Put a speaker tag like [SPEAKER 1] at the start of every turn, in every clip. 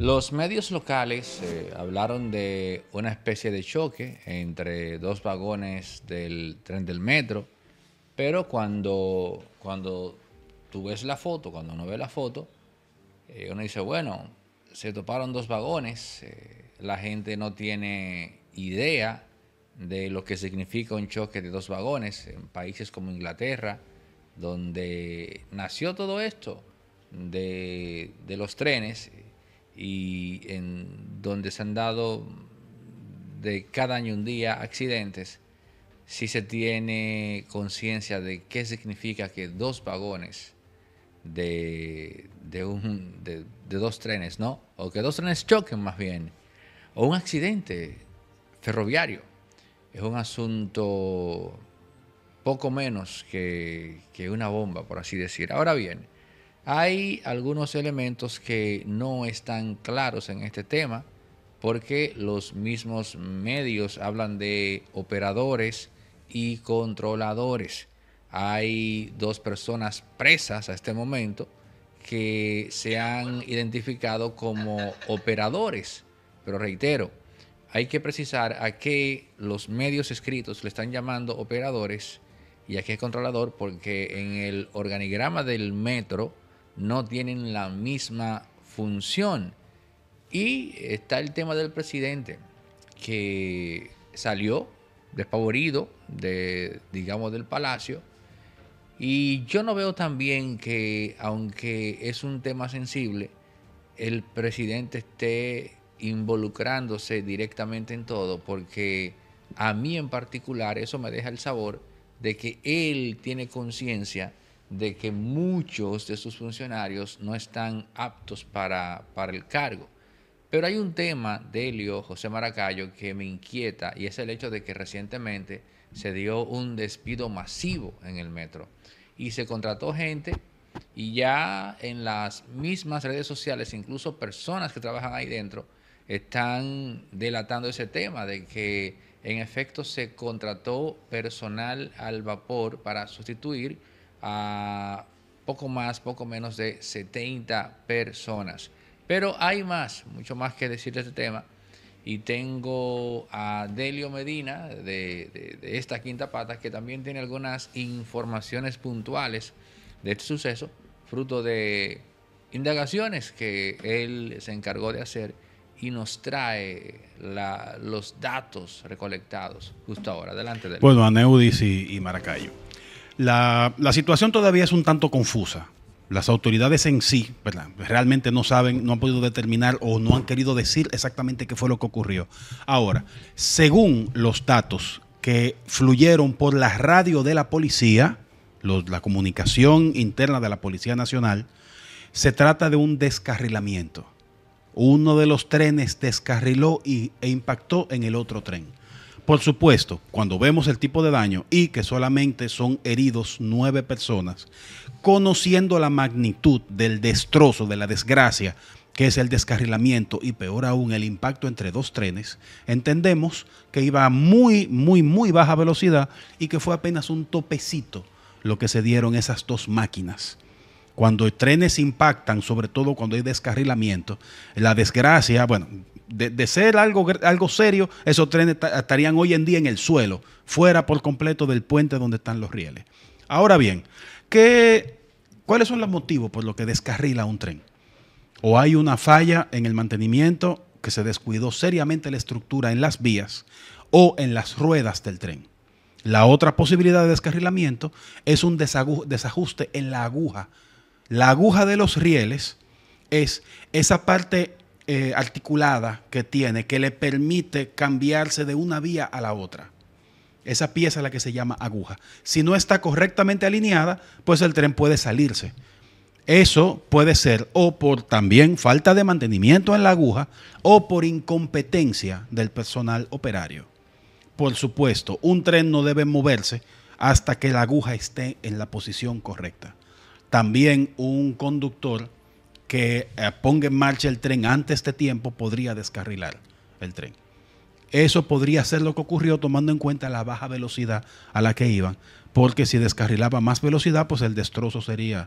[SPEAKER 1] Los medios locales eh, hablaron de una especie de choque entre dos vagones del tren del metro, pero cuando, cuando tú ves la foto, cuando uno ve la foto, eh, uno dice, bueno, se toparon dos vagones, eh, la gente no tiene idea de lo que significa un choque de dos vagones en países como Inglaterra, donde nació todo esto de, de los trenes y en donde se han dado de cada año un día accidentes, si se tiene conciencia de qué significa que dos vagones de, de, dos trenes, ¿no? O que dos trenes choquen más bien, o un accidente ferroviario, es un asunto poco menos que, que una bomba, por así decir. Ahora bien, hay algunos elementos que no están claros en este tema porque los mismos medios hablan de operadores y controladores. Hay dos personas presas a este momento que se han identificado como operadores, pero reitero, hay que precisar a qué los medios escritos le están llamando operadores y a qué controlador, porque en el organigrama del metro, no tienen la misma función. Y está el tema del presidente, que salió despavorido de, digamos, del palacio. Y yo no veo también que, aunque es un tema sensible, el presidente esté involucrándose directamente en todo, porque a mí en particular eso me deja el sabor de que él tiene conciencia de que muchos de sus funcionarios no están aptos para, el cargo. Pero hay un tema de Elio José Maracayo que me inquieta y es el hecho de que recientemente se dio un despido masivo en el metro y se contrató gente y ya en las mismas redes sociales, incluso personas que trabajan ahí dentro, están delatando ese tema de que en efecto se contrató personal al vapor para sustituir a poco más, poco menos de 70 personas. Pero hay más, mucho más que decir de este tema. Y tengo a Delio Medina de, esta quinta pata que también tiene algunas informaciones puntuales de este suceso, fruto de indagaciones que él se encargó de hacer y nos trae los datos recolectados justo ahora. Adelante. Delio. Bueno, a
[SPEAKER 2] Neudis y Maracayo. La, situación todavía es un tanto confusa. Las autoridades en sí, ¿verdad? Realmente no saben, no han podido determinar o no han querido decir exactamente qué fue lo que ocurrió. Ahora, según los datos que fluyeron por la radio de la policía, la comunicación interna de la Policía Nacional, se trata de un descarrilamiento. Uno de los trenes descarriló y, e impactó en el otro tren. Por supuesto, cuando vemos el tipo de daño y que solamente son heridos nueve personas, conociendo la magnitud del destrozo, de la desgracia, que es el descarrilamiento y peor aún el impacto entre dos trenes, entendemos que iba a muy, muy, muy baja velocidad y que fue apenas un topecito lo que se dieron esas dos máquinas. Cuando trenes impactan, sobre todo cuando hay descarrilamiento, la desgracia, bueno, de, ser algo, algo serio, esos trenes estarían hoy en día en el suelo, fuera por completo del puente donde están los rieles. Ahora bien, ¿qué, ¿cuáles son los motivos por los que descarrila un tren? ¿O hay una falla en el mantenimiento que se descuidó seriamente la estructura en las vías o en las ruedas del tren? La otra posibilidad de descarrilamiento es un desajuste en la aguja. La aguja de los rieles es esa parte eh, articulada que tiene que le permite cambiarse de una vía a la otra. Esa pieza la que se llama aguja. Si no está correctamente alineada, pues el tren puede salirse. Eso puede ser o por también falta de mantenimiento en la aguja o por incompetencia del personal operario. Por supuesto, un tren no debe moverse hasta que la aguja esté en la posición correcta. También un conductor que eh, ponga en marcha el tren antes de tiempo podría descarrilar el tren. Eso podría ser lo que ocurrió tomando en cuenta la baja velocidad a la que iban, porque si descarrilaba más velocidad, pues el destrozo sería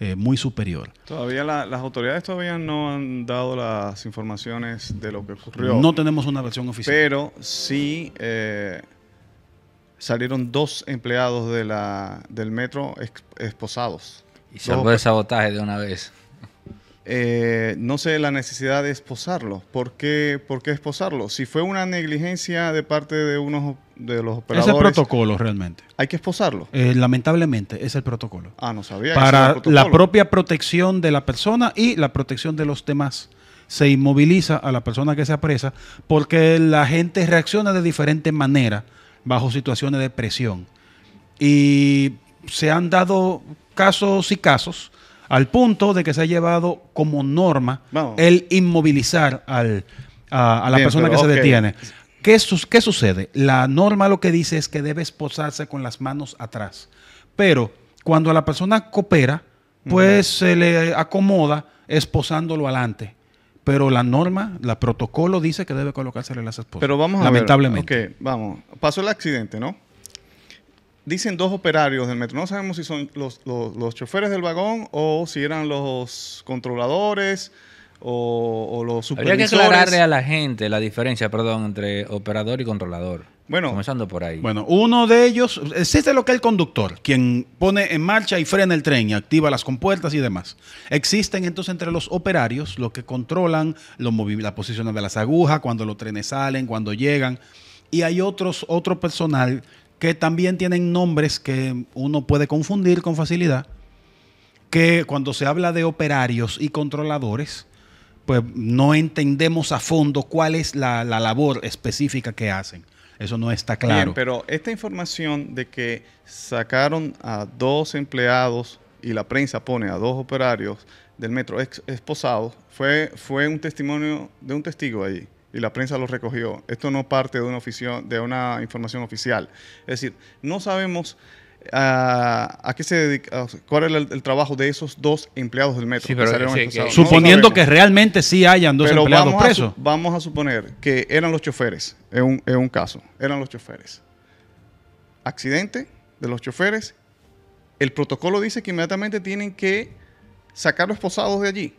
[SPEAKER 2] eh, muy superior.
[SPEAKER 3] Todavía las autoridades todavía no han dado las informaciones de lo que ocurrió. No tenemos una versión oficial. Pero sí eh, salieron dos empleados de la, del metro esposados. Y salvo de
[SPEAKER 1] sabotaje de una
[SPEAKER 3] vez. Eh, no sé la necesidad de esposarlo. ¿Por qué, esposarlo? Si fue una negligencia de parte de uno de los operadores. Es el
[SPEAKER 2] protocolo realmente. Hay que esposarlo. Eh, lamentablemente es el protocolo.
[SPEAKER 3] Ah, no sabía. Para la
[SPEAKER 2] propia protección de la persona y la protección de los demás. Se inmoviliza a la persona que se apresa porque la gente reacciona de diferente manera bajo situaciones de presión. Y se han dado casos y casos al punto de que se ha llevado como norma el inmovilizar a, la persona que se detiene. ¿Qué, sucede? La norma lo que dice es que debe esposarse con las manos atrás, pero cuando la persona coopera, pues se le acomoda esposándolo adelante. Pero la norma, la protocolo dice que debe colocársele las esposas. Pero vamos a ver. Lamentablemente.
[SPEAKER 3] vamos. Pasó el accidente, ¿no? dicen dos operarios del metro. No sabemos si son los, choferes del vagón o si eran los controladores o, los supervisores. Habría que aclararle a
[SPEAKER 1] la gente la diferencia, perdón, entre operador y controlador. Bueno, comenzando por ahí. Bueno, uno de ellos
[SPEAKER 2] existe lo que es el conductor, quien pone en marcha y frena el tren y activa las compuertas y demás. Existen entonces entre los operarios los que controlan los las posiciones de las agujas, cuando los trenes salen, cuando llegan. Y hay otros, otro personal que también tienen nombres que uno puede confundir con facilidad, que cuando se habla de operarios y controladores, pues no entendemos a fondo cuál es la, labor específica que hacen. Eso no está claro.
[SPEAKER 3] pero esta información de que sacaron a dos empleados y la prensa pone a dos operarios del metro esposados fue, fue un testimonio de un testigo ahí y la prensa lo recogió. Esto no parte de una, de una información oficial. Es decir, no sabemos ah, a qué se dedica, cuál es el, trabajo de esos dos empleados del metro. suponiendo que realmente
[SPEAKER 2] sí hayan dos empleados vamos presos. A
[SPEAKER 3] vamos a suponer que eran los choferes, es en un caso, eran los choferes. Accidente de los choferes. El protocolo dice que inmediatamente tienen que sacar los posados de allí.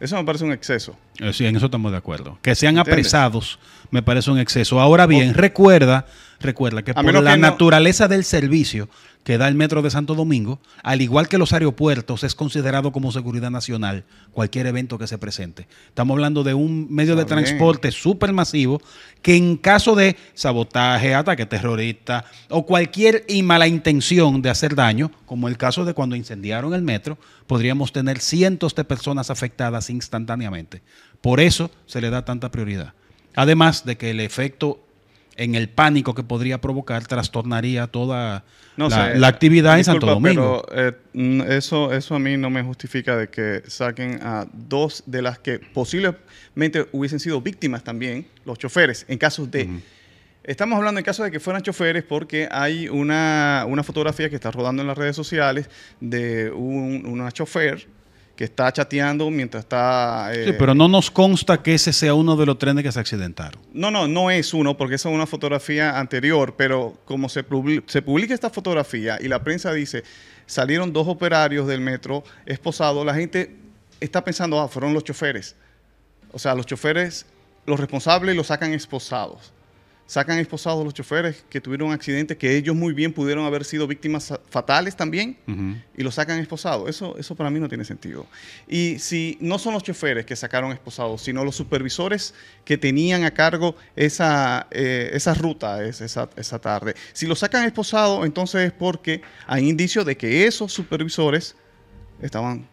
[SPEAKER 3] Eso me parece un exceso.
[SPEAKER 2] Eh, sí, en eso estamos de acuerdo. Que sean apresados me parece un exceso. Ahora bien, recuerda Recuerda que por la naturaleza del servicio que da el Metro de Santo Domingo, al igual que los aeropuertos, es considerado como seguridad nacional cualquier evento que se presente. Estamos hablando de un medio de transporte súper masivo que en caso de sabotaje, ataque terrorista o cualquier y mala intención de hacer daño, como el caso de cuando incendiaron el metro, podríamos tener cientos de personas afectadas instantáneamente. Por eso se le da tanta prioridad. Además de que el efecto en el pánico que podría provocar, trastornaría toda la, actividad en Santo Domingo.
[SPEAKER 3] Eh, mm, eso, eso a mí no me justifica de que saquen a dos de las que posiblemente hubiesen sido víctimas también, los choferes, en casos de... Estamos hablando en caso de que fueran choferes porque hay una, una fotografía que está rodando en las redes sociales de un, una chofer que está chateando mientras está... Eh, sí, pero
[SPEAKER 2] no nos consta que ese sea uno de los trenes que se accidentaron.
[SPEAKER 3] No, no, no es uno, porque esa es una fotografía anterior, pero como se, se publica esta fotografía y la prensa dice, salieron dos operarios del metro esposados, la gente está pensando, ah, fueron los choferes. O sea, los choferes, los responsables los sacan esposados sacan esposados los choferes que tuvieron accidentes que ellos muy bien pudieron haber sido víctimas fatales también y los sacan esposados. Eso, eso para mí no tiene sentido. Y si no son los choferes que sacaron esposados, sino los supervisores que tenían a cargo esa, eh, ruta esa, esa tarde, si los sacan esposados, entonces es porque hay indicios de que esos supervisores estaban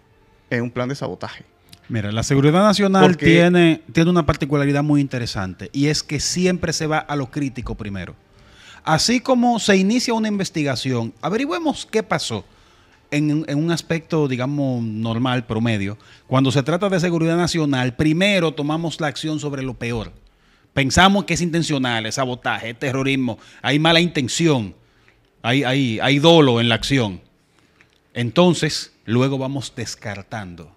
[SPEAKER 3] en
[SPEAKER 2] un plan de sabotaje. Mira, la seguridad nacional tiene, tiene una particularidad muy interesante y es que siempre se va a lo crítico primero. Así como se inicia una investigación, averigüemos qué pasó. En, un aspecto, digamos, normal, promedio, cuando se trata de seguridad nacional, primero tomamos la acción sobre lo peor. Pensamos que es intencional, es sabotaje, es terrorismo, hay mala intención, hay, hay, hay dolo en la acción. Entonces, luego vamos descartando.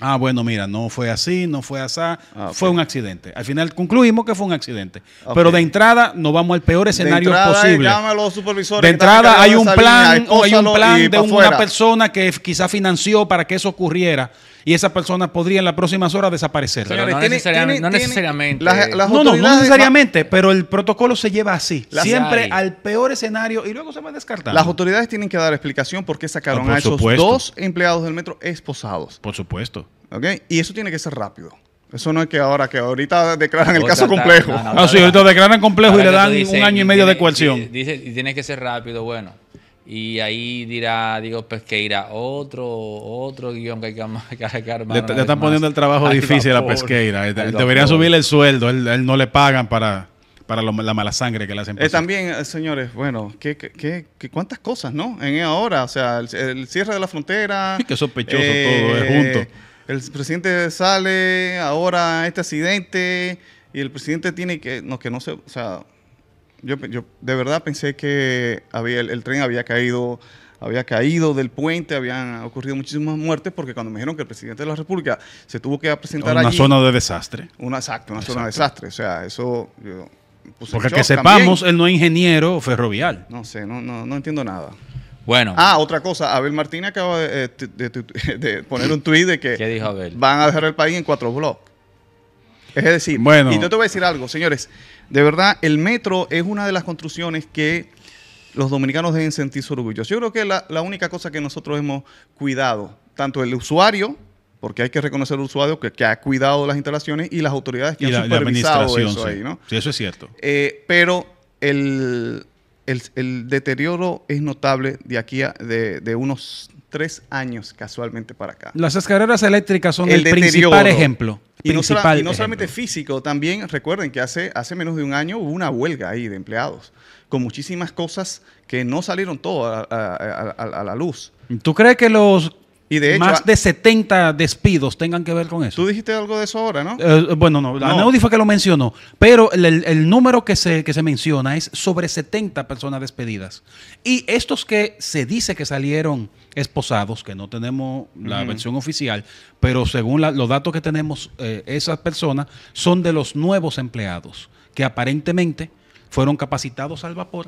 [SPEAKER 2] Ah, bueno, mira, no fue así, no fue así, ah, fue un accidente. Al final concluimos que fue un accidente. Pero de entrada nos vamos al peor escenario eh, posible. De entrada hay un, plan, o hay un plan, de una persona que quizá financió para que eso ocurriera y esa persona podría en las próximas horas desaparecer. Pero no, necesariamente,
[SPEAKER 1] no
[SPEAKER 2] no, necesariamente, pero el protocolo se lleva así. siempre al peor escenario y luego se va a descartar. Las
[SPEAKER 3] autoridades tienen que dar explicación por qué sacaron ah, a esos dos empleados del metro esposados. Por supuesto. ¿Ok? Y eso tiene que ser rápido. Eso no es que ahora, que ahorita declaran el caso complejo. No,
[SPEAKER 1] ah, sí, ahorita declaran complejo y le dan un año y medio de coerción. y tiene que ser rápido, bueno. Y ahí dirá digo, Pesqueira, otro, otro guión que hay que armar. Le, están poniendo el trabajo
[SPEAKER 2] difícil la a Pesqueira. Debería subirle el sueldo, él, él, no le pagan para, para la mala sangre que le hacen. Eh, pues.
[SPEAKER 3] también, eh, señores, bueno, ¿qué, qué, qué, cuántas cosas, ¿no? En e ahora, o sea, el, cierre de la frontera. qué
[SPEAKER 2] sospechoso todo,
[SPEAKER 3] es eh, junto. El presidente sale, ahora este accidente, y el presidente tiene que, no, que no se, o sea, yo, yo de verdad pensé que había, el, tren había caído, había caído del puente, habían ocurrido muchísimas muertes, porque cuando me dijeron que el presidente de la República se tuvo que presentar una allí... Una zona de desastre. Una, exacto, una zona de desastre. O sea, eso... porque que sepamos, él
[SPEAKER 2] no es ingeniero ferrovial. No sé, no,
[SPEAKER 3] no, entiendo nada. Bueno. Ah, otra cosa. Abel Martínez acaba de, eh, poner un tuit de que dijo van a dejar el país en cuatro bloques. Es decir, bueno. y yo te voy a decir algo, señores. De verdad, el metro es una de las construcciones que los dominicanos deben su orgullo. Yo creo que la, la única cosa que nosotros hemos cuidado, tanto el usuario, porque hay que reconocer al usuario que, ha cuidado las instalaciones y las autoridades que han supervisado eso ahí, ¿no? Sí, eso es cierto. Eh, pero el, el, deterioro es notable de aquí a, de, unos tres años casualmente para acá.
[SPEAKER 2] Las escaleras eléctricas son el principal ejemplo. Y no, solamente
[SPEAKER 3] físico, también recuerden que hace, hace menos de un año hubo una huelga ahí de empleados, con muchísimas cosas que no salieron todas a, la luz.
[SPEAKER 2] ¿Tú crees que los
[SPEAKER 3] y más de
[SPEAKER 2] 70 despidos tengan que ver con eso. Tú dijiste
[SPEAKER 3] algo de eso ahora, ¿no? Eh,
[SPEAKER 2] bueno, no, la no. fue que lo mencionó, pero el, número que se, que se menciona es sobre 70 personas despedidas. Y estos que se dice que salieron esposados, que no tenemos la versión oficial, pero según los datos que tenemos, eh, esas personas son de los nuevos empleados que aparentemente fueron capacitados al vapor.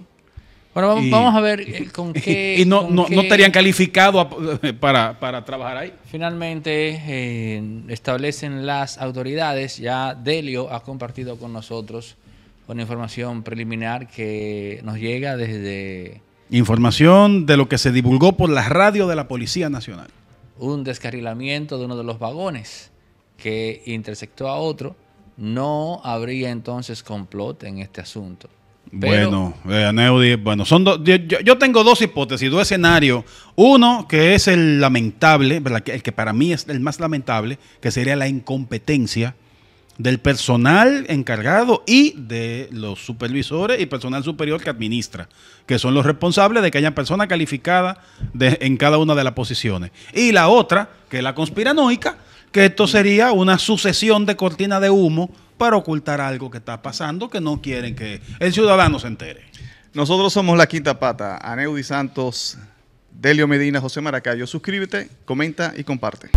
[SPEAKER 1] Bueno, vamos, a ver eh, con qué... Y, no, estarían calificados eh, para, trabajar ahí. Finalmente, establecen las autoridades, ya Delio ha compartido con nosotros una información preliminar que nos llega desde
[SPEAKER 2] Información de lo que se divulgó por la
[SPEAKER 1] radio de la Policía Nacional. Un descarrilamiento de uno de los vagones que intersectó a otro. No habría entonces complot en este asunto. bueno,
[SPEAKER 2] eh, bueno, son yo, yo, tengo dos hipótesis, dos escenarios. Uno que es el lamentable, el que para mí es el más lamentable, que sería la incompetencia del personal encargado y de los supervisores y personal superior que administra, que son los responsables de que haya personas calificadas en cada una de las posiciones. Y la otra, que es la conspiranoica, que esto sería una sucesión de cortina de humo para ocultar algo que está pasando que no quieren que el ciudadano se entere. Nosotros somos la quinta pata,
[SPEAKER 3] Aneudi Santos, Delio Medina, José Maracayo. Suscríbete, comenta y comparte.